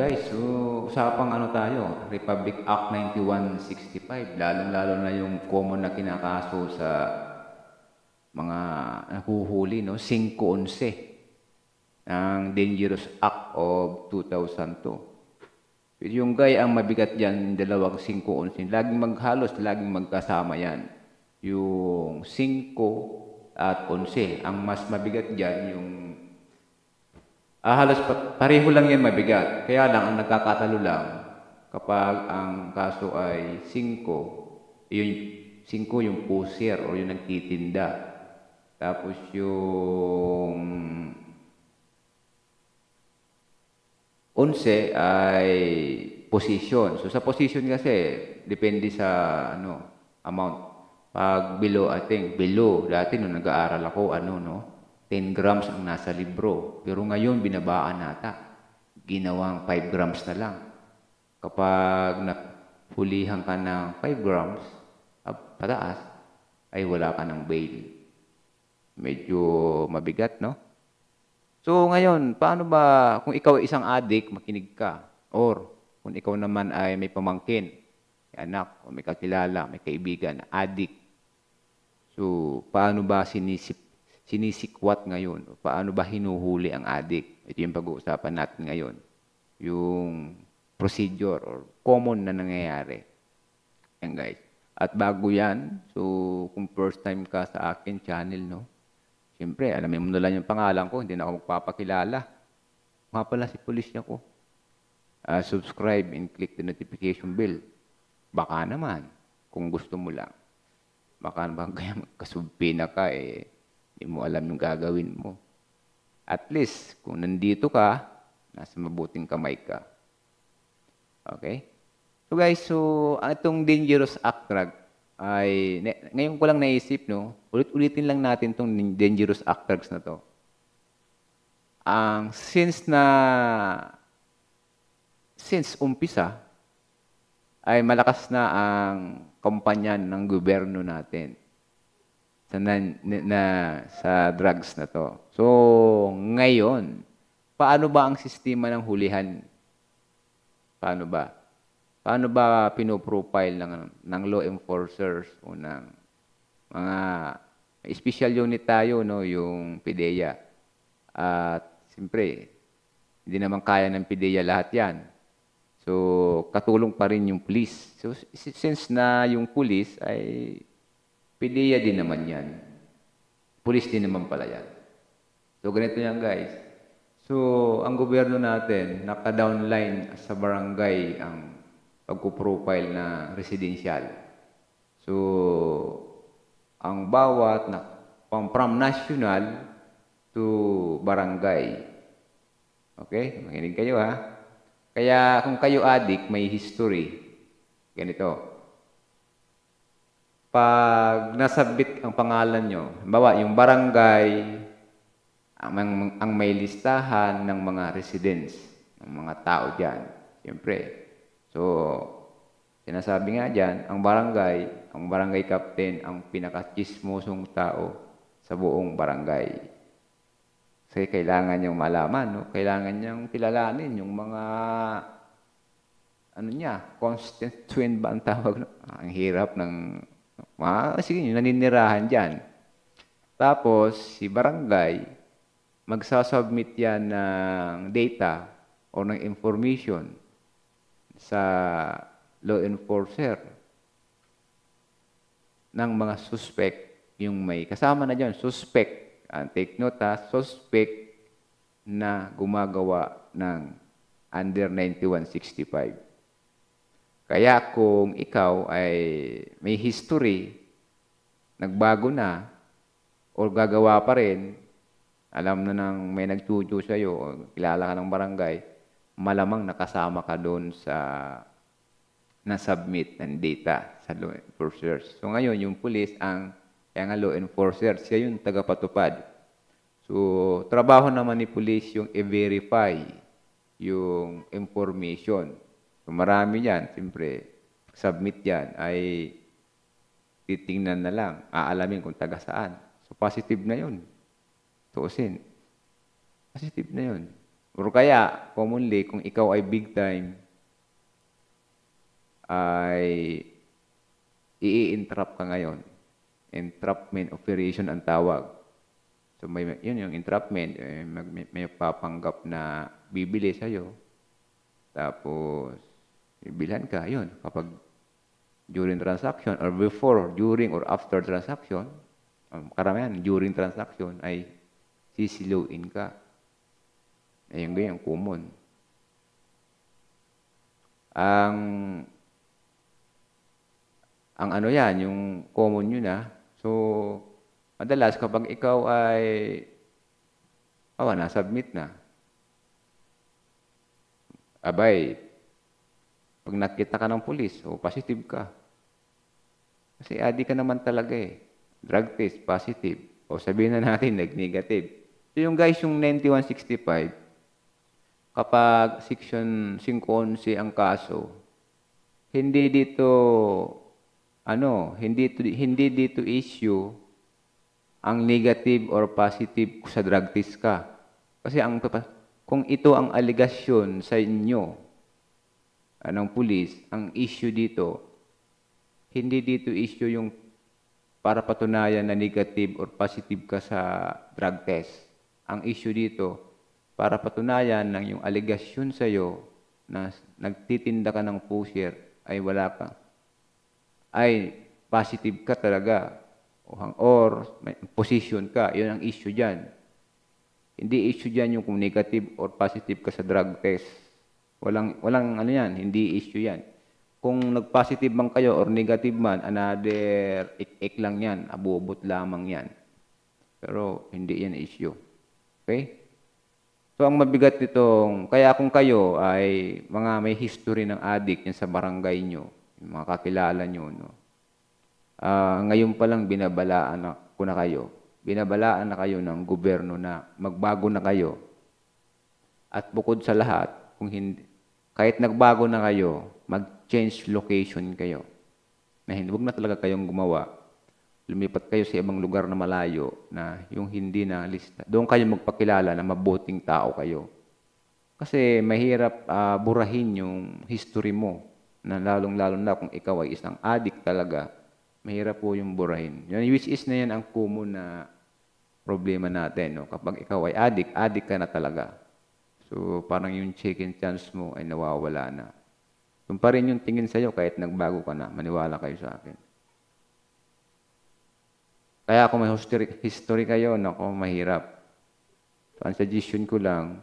guys, so, usapang ano tayo, Republic Act 9165, lalong-lalo na yung common na kinakaso sa mga nahuhuli, no? 511 ng Dangerous Act of 2002. yung guy ang mabigat dyan, dalawang 511. Laging maghalos, laging magkasama yan. Yung 5 at 11. Ang mas mabigat dyan, yung Ah, halos pareho lang yan mabigat. Kaya lang, ang nagkakatalo lang, kapag ang kaso ay 5, yung 5 yung pusher o yung nagtitinda. Tapos yung 11 ay position. So sa position kasi, depende sa ano amount. Pag below, I think, below. Dati nung nag-aaral ako, ano, no? 10 grams ang nasa libro. Pero ngayon, binabaan nata. Ginawang 5 grams na lang. Kapag napulihan ka ng 5 grams, ah, pataas, ay wala ka ng bail. Medyo mabigat, no? So ngayon, paano ba kung ikaw ay isang adik, makinig ka? Or kung ikaw naman ay may pamangkin, may anak, o may kakilala, may kaibigan, adik. So paano ba sinisip sinisikwat ngayon? Paano ba hinuhuli ang adik? Ito yung pag-uusapan natin ngayon. Yung procedure or common na nangyayari. Yan guys. At bago yan, so kung first time ka sa akin channel, no? Siyempre, alam mo na lang yung pangalan ko, hindi na ako magpapakilala. Nga pala si pulisya ko. Uh, subscribe and click the notification bell. Baka naman, kung gusto mo lang. Baka naman kaya magkasubpina ka eh hindi mo alam yung gagawin mo. At least, kung nandito ka, nasa mabuting kamay ka. Okay? So guys, so itong dangerous act drug ay ngayon ko lang naisip no, ulit-ulitin lang natin itong dangerous act drugs na to. Ang um, since na since umpisa ay malakas na ang kampanya ng gobyerno natin na, na sa drugs na to. So, ngayon, paano ba ang sistema ng hulihan? Paano ba? Paano ba pinoprofile ng, ng law enforcers o ng mga special unit tayo, no, yung PDEA. At siyempre, hindi naman kaya ng PDEA lahat yan. So, katulong pa rin yung police. So, since na yung police ay Pidiya din naman yan. Pulis din naman pala yan. So, ganito yan guys. So, ang gobyerno natin, naka-downline sa barangay ang pagkuprofile na residential. So, ang bawat na from, from national to barangay. Okay? Makinig kayo ha. Kaya kung kayo adik, may history. Ganito pag nasabit ang pangalan nyo, bawa yung barangay, ang, ang, ang may listahan ng mga residents, ng mga tao dyan. Siyempre. So, sinasabi nga dyan, ang barangay, ang barangay captain, ang pinakachismosong tao sa buong barangay. Kasi kailangan niyang malaman, no? kailangan niyang kilalanin yung mga ano niya, constituent ba ang tawag? No? Ah, ang hirap ng Ah, sige, naninirahan dyan. Tapos, si barangay, magsasubmit yan ng data o ng information sa law enforcer ng mga suspect yung may kasama na dyan, suspect. Uh, take note ha, suspect na gumagawa ng under 9165. Kaya kung ikaw ay may history, nagbago na, o gagawa pa rin, alam na nang may nagtutu sa iyo, kilala ka ng barangay, malamang nakasama ka doon sa na-submit ng data sa law enforcers. So ngayon, yung police, ang, kaya nga law enforcer, siya yung tagapatupad. So, trabaho naman ni police yung i-verify yung information So Marami yan, siyempre, submit yan ay titingnan na lang, aalamin kung taga saan. So positive na yun. Tuusin. Positive na yun. Or kaya, commonly, kung ikaw ay big time, ay i-entrap ka ngayon. Entrapment operation ang tawag. So may, yun yung entrapment, eh, may, may, may papanggap na bibili sa'yo. Tapos, bilhan ka, yun. Kapag during transaction or before, during or after transaction, um, karamihan, during transaction ay sisiluin ka. Ayun ganyan, common. Ang ang ano yan, yung common yun ah. So, madalas kapag ikaw ay awa na, submit na. Abay, pag nakita ka ng pulis, o oh, positive ka. Kasi adi ka naman talaga eh. Drug test, positive. O sabihin na natin, nag-negative. So yung guys, yung 9165, kapag section 511 ang kaso, hindi dito, ano, hindi, to, hindi dito issue ang negative or positive sa drug test ka. Kasi ang, kung ito ang aligasyon sa inyo, ng pulis, ang issue dito, hindi dito issue yung para patunayan na negative or positive ka sa drug test. Ang issue dito, para patunayan ng yung aligasyon sa iyo na nagtitinda ka ng pusher ay wala ka. Ay positive ka talaga or may position ka. Yun ang issue dyan. Hindi issue dyan yung kung negative or positive ka sa drug test. Walang, walang ano yan, hindi issue yan. Kung nag-positive man kayo or negative man, another ik-ik lang yan, abubot lamang yan. Pero hindi yan issue. Okay? So ang mabigat nitong, kaya kung kayo ay mga may history ng addict yan sa barangay nyo, yung mga kakilala nyo, no? Uh, ngayon pa lang binabalaan na, ko na kayo. Binabalaan na kayo ng gobyerno na magbago na kayo. At bukod sa lahat, kung hindi, kahit nagbago na kayo, mag-change location kayo. Na huwag na talaga kayong gumawa. Lumipat kayo sa ibang lugar na malayo na yung hindi na lista. Doon kayo magpakilala na mabuting tao kayo. Kasi mahirap uh, burahin yung history mo na lalong-lalo na kung ikaw ay isang addict talaga, mahirap po yung burahin. Yun, which is na yan ang common na problema natin. No? Kapag ikaw ay addict, addict ka na talaga. So, parang yung chicken chance mo ay nawawala na. Yung pa rin yung tingin sa'yo kahit nagbago ka na. Maniwala kayo sa akin. Kaya kung may history, history kayo, nako, mahirap. So, ang suggestion ko lang,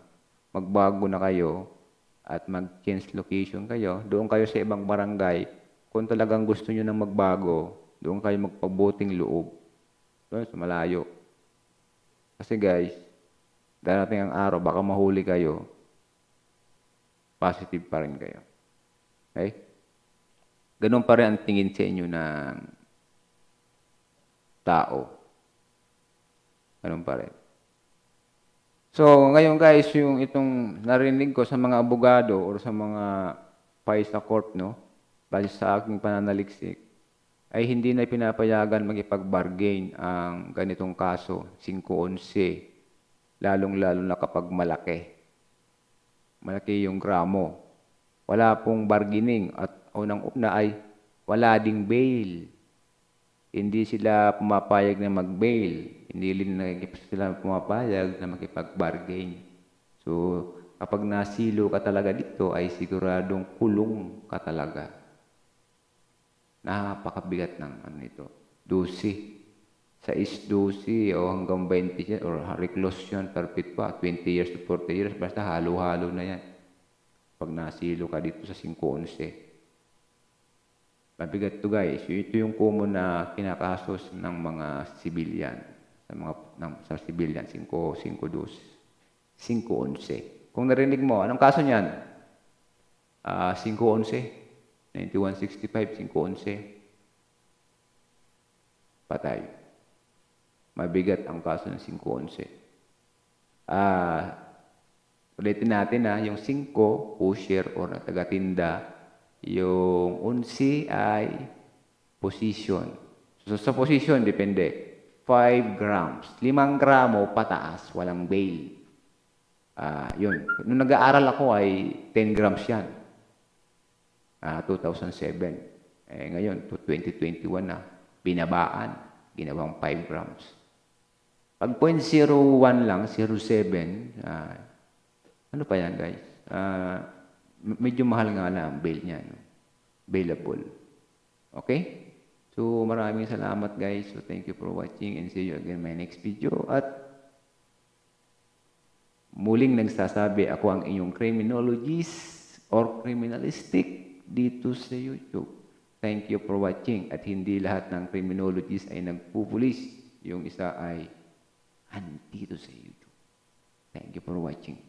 magbago na kayo at mag-change location kayo. Doon kayo sa ibang barangay. Kung talagang gusto nyo nang magbago, doon kayo magpabuting loob. Doon sa malayo. Kasi guys, darating ang araw, baka mahuli kayo, positive pa rin kayo. Okay? Ganun pa rin ang tingin sa inyo ng tao. Ganun pa rin. So, ngayon guys, yung itong narinig ko sa mga abogado or sa mga pais na court, no? Base sa aking pananaliksik, ay hindi na pinapayagan magipag-bargain ang ganitong kaso, 511 lalong-lalo na kapag malaki. Malaki yung gramo. Wala pong bargaining at unang-una ay wala ding bail. Hindi sila pumapayag na mag-bail. Hindi rin sila pumapayag na makipag-bargain. So, kapag nasilo ka talaga dito ay siguradong kulong ka talaga. Napakabigat ng ano ito. Dusi sa is 12 o hanggang 20 years or reclusion pa, 20 years to 40 years, basta halo-halo na yan. Pag nasilo ka dito sa 511. 11 eh. Mabigat to guys. Ito yung common na kinakasos ng mga civilian. Sa mga ng, sa civilian, 5-5-12. 5-11. Kung narinig mo, anong kaso niyan? Uh, 5-11. 9165, 5-11. Patay mabigat ang kaso ng 5-11. Ah, ulitin natin na ah, yung 5, pusher o tagatinda. Yung 11 ay position. So sa position, depende. 5 grams. 5 gramo pataas, walang bail. Ah, yun. Nung nag-aaral ako ay 10 grams yan. Ah, 2007. Eh, ngayon, 2021 na, ah, binabaan, ginawang 5 grams. Pag 0.01 lang, 0.7, uh, ah, ano pa yan guys? Uh, medyo mahal nga lang bail niya. No? Bailable. Okay? So maraming salamat guys. So thank you for watching and see you again my next video. At muling nagsasabi ako ang inyong criminologist or criminalistic dito sa YouTube. Thank you for watching. At hindi lahat ng criminologist ay nagpupulis. Yung isa ay Anti itu saya hidup. Thank you for watching.